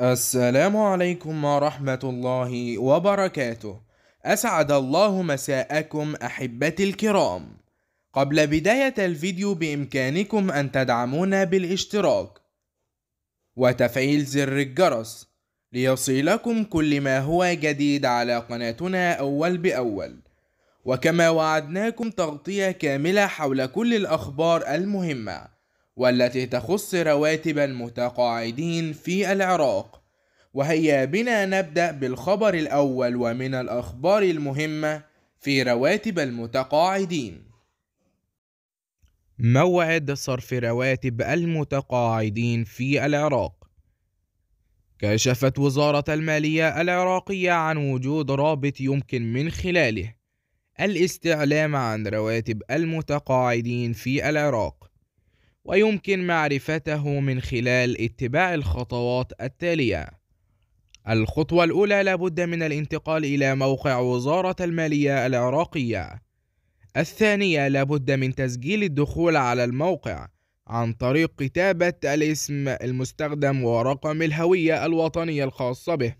السلام عليكم ورحمة الله وبركاته أسعد الله مساءكم أحبتي الكرام قبل بداية الفيديو بإمكانكم أن تدعمونا بالاشتراك وتفعيل زر الجرس ليصلكم كل ما هو جديد على قناتنا أول بأول وكما وعدناكم تغطية كاملة حول كل الأخبار المهمة والتي تخص رواتب المتقاعدين في العراق وهيا بنا نبدأ بالخبر الأول ومن الأخبار المهمة في رواتب المتقاعدين موعد صرف رواتب المتقاعدين في العراق كشفت وزارة المالية العراقية عن وجود رابط يمكن من خلاله الاستعلام عن رواتب المتقاعدين في العراق ويمكن معرفته من خلال اتباع الخطوات التالية الخطوة الأولى لابد من الانتقال إلى موقع وزارة المالية العراقية الثانية لابد من تسجيل الدخول على الموقع عن طريق كتابة الاسم المستخدم ورقم الهوية الوطنية الخاصة به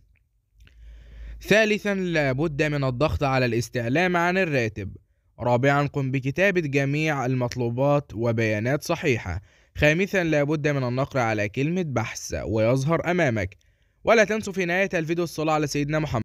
ثالثا لابد من الضغط على الاستعلام عن الراتب رابعا قم بكتابة جميع المطلوبات وبيانات صحيحة خامسا لابد من النقر على كلمة بحث ويظهر أمامك ولا تنسوا في نهاية الفيديو الصلاة على سيدنا محمد